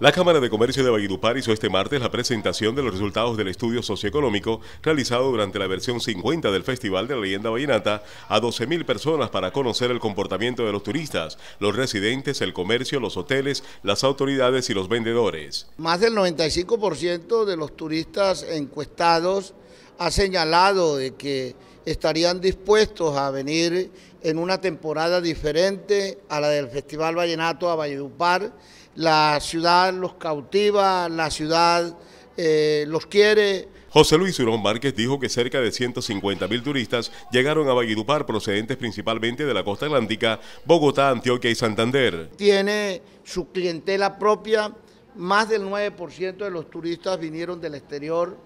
La Cámara de Comercio de Valledupar hizo este martes la presentación de los resultados del estudio socioeconómico realizado durante la versión 50 del Festival de la Leyenda Vallenata a 12.000 personas para conocer el comportamiento de los turistas, los residentes, el comercio, los hoteles, las autoridades y los vendedores. Más del 95% de los turistas encuestados ha señalado de que estarían dispuestos a venir en una temporada diferente a la del Festival Vallenato a Valledupar. La ciudad los cautiva, la ciudad eh, los quiere. José Luis Urón Márquez dijo que cerca de 150 mil turistas llegaron a Valledupar procedentes principalmente de la costa atlántica, Bogotá, Antioquia y Santander. Tiene su clientela propia, más del 9% de los turistas vinieron del exterior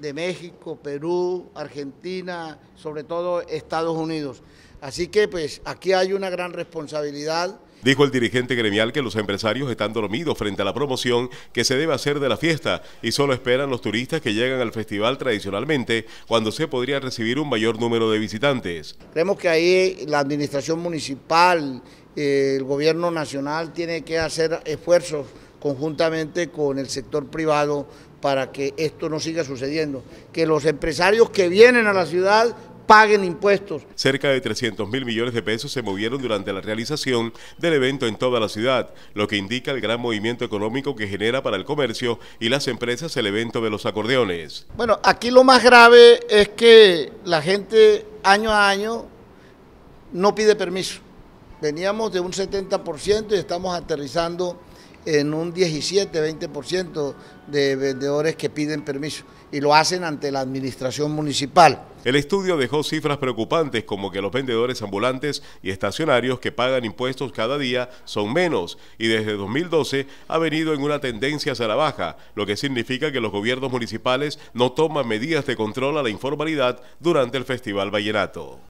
de México, Perú, Argentina, sobre todo Estados Unidos. Así que pues aquí hay una gran responsabilidad. Dijo el dirigente gremial que los empresarios están dormidos frente a la promoción que se debe hacer de la fiesta y solo esperan los turistas que llegan al festival tradicionalmente cuando se podría recibir un mayor número de visitantes. Creemos que ahí la administración municipal, eh, el gobierno nacional tiene que hacer esfuerzos conjuntamente con el sector privado para que esto no siga sucediendo, que los empresarios que vienen a la ciudad paguen impuestos. Cerca de 300 mil millones de pesos se movieron durante la realización del evento en toda la ciudad, lo que indica el gran movimiento económico que genera para el comercio y las empresas el evento de los acordeones. Bueno, aquí lo más grave es que la gente año a año no pide permiso. Veníamos de un 70% y estamos aterrizando en un 17-20% de vendedores que piden permiso y lo hacen ante la administración municipal. El estudio dejó cifras preocupantes como que los vendedores ambulantes y estacionarios que pagan impuestos cada día son menos y desde 2012 ha venido en una tendencia hacia la baja, lo que significa que los gobiernos municipales no toman medidas de control a la informalidad durante el Festival Vallenato.